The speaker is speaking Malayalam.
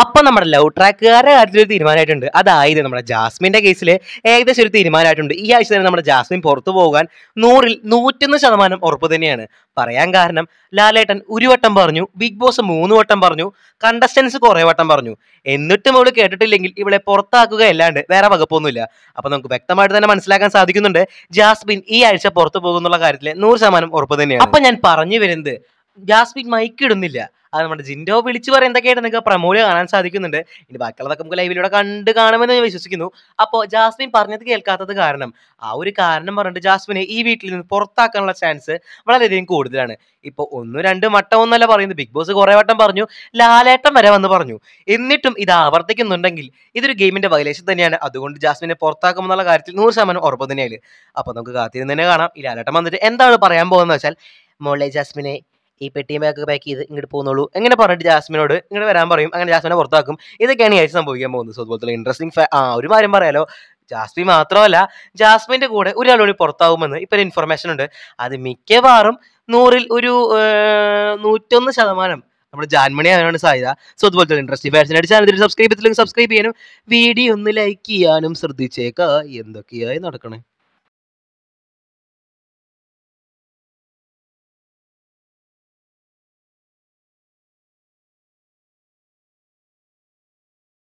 അപ്പൊ നമ്മുടെ ലവ് ട്രാക്കുകാരുടെ ഒരു തീരുമാനമായിട്ടുണ്ട് അതായത് നമ്മുടെ ജാസ്മിന്റെ കേസിൽ ഏകദേശം ഒരു തീരുമാനമായിട്ടുണ്ട് ഈ ആഴ്ച തന്നെ നമ്മുടെ ജാസ്മിൻ പുറത്തു പോകാൻ നൂറിൽ നൂറ്റൊന്ന് ശതമാനം ഉറപ്പ് തന്നെയാണ് പറയാൻ കാരണം ലാലേട്ടൻ ഒരു വട്ടം പറഞ്ഞു ബിഗ് ബോസ് മൂന്ന് വട്ടം പറഞ്ഞു കണ്ടസ്റ്റൻസ് കുറേ വട്ടം പറഞ്ഞു എന്നിട്ടും അവൾ കേട്ടിട്ടില്ലെങ്കിൽ ഇവളെ പുറത്താക്കുക അല്ലാണ്ട് വേറെ വകുപ്പൊന്നുമില്ല അപ്പൊ നമുക്ക് വ്യക്തമായിട്ട് തന്നെ മനസ്സിലാക്കാൻ സാധിക്കുന്നുണ്ട് ജാസ്മിൻ ഈ ആഴ്ച പുറത്തു പോകുന്നുള്ള കാര്യത്തിൽ നൂറ് ശതമാനം ഉറപ്പ് തന്നെയാണ് അപ്പൊ ഞാൻ പറഞ്ഞു വരുന്നത് ജാസ്മിൻ മൈക്ക് ഇടുന്നില്ല അത് നമ്മുടെ ജിൻഡോ വിളിച്ചു പറയാൻ എന്തൊക്കെയായിട്ട് നിങ്ങൾക്ക് പ്രമോല് കാണാൻ സാധിക്കുന്നുണ്ട് ഇനി ബാക്കിയുള്ളതൊക്കെ നമുക്ക് ലൈവിലൂടെ കണ്ട് കാണുമെന്ന് ഞാൻ വിശ്വസിക്കുന്നു അപ്പോൾ ജാസ്മിൻ പറഞ്ഞത് കേൾക്കാത്തത് കാരണം ആ ഒരു കാരണം പറഞ്ഞിട്ട് ജാസ്മിനെ ഈ വീട്ടിൽ നിന്ന് പുറത്താക്കാനുള്ള ചാൻസ് വളരെയധികം കൂടുതലാണ് ഇപ്പോൾ ഒന്നും രണ്ട് വട്ടം ഒന്നല്ല പറയുന്നത് ബിഗ് ബോസ് കുറേ വട്ടം പറഞ്ഞു ലാലേട്ടം വരെ വന്ന് പറഞ്ഞു എന്നിട്ടും ഇത് ആവർത്തിക്കുന്നുണ്ടെങ്കിൽ ഇതൊരു ഗെയിമിന്റെ വയലേഷൻ തന്നെയാണ് അതുകൊണ്ട് ജാസ്മിനെ പുറത്താക്കുമെന്നുള്ള കാര്യത്തിൽ നൂറ് ശതമാനം ഉറപ്പ് തന്നെയാണ് അപ്പോൾ നമുക്ക് കാത്തിരുന്ന് തന്നെ കാണാം ഈ ലാലേട്ടം വന്നിട്ട് എന്താണ് പറയാൻ പോകുന്നത് വെച്ചാൽ മോളെ ജാസ്മിനെ ഈ പെട്ടിയുമൊക്കെ പാക്ക് ചെയ്ത് ഇങ്ങോട്ട് പോകുന്നുള്ളൂ എങ്ങനെ പറഞ്ഞിട്ട് ജാസ്മിനോട് ഇങ്ങോട്ട് വരാൻ പറയും അങ്ങനെ ജാസ്മിനെ പുറത്താക്കും ഇതൊക്കെയാണ് ഈ ആഴ്ച സംഭവിക്കാൻ പോകുന്നത് സോ അതുപോലെ തന്നെ ഇൻട്രസ്റ്റിംഗ് ആ ഒരു കാര്യം പറയാലോ ജാസ്മിൻ മാത്രമല്ല ജാസ്മിൻ്റെ കൂടെ ഒരാൾ കൂടി പുറത്താവുമെന്ന് ഇപ്പം ഒരു ഇൻഫർമേഷൻ ഉണ്ട് അത് മിക്കവാറും നൂറിൽ ഒരു നൂറ്റൊന്ന് ശതമാനം നമ്മുടെ ജാൻമണി ആകാനാണ് സാധ്യത സോ അതുപോലെ തന്നെ ഇൻട്രസ്റ്റിംഗ് ഫാഷനായിട്ട് ചാനൽ സബ്സ്ക്രൈബ് ചെയ്തില്ലെങ്കിൽ സബ്സ്ക്രൈബ് ചെയ്യാനും വീഡിയോ ഒന്ന് ലൈക്ക് ചെയ്യാനും ശ്രദ്ധിച്ചേക്കാം എന്തൊക്കെയായി നടക്കണേ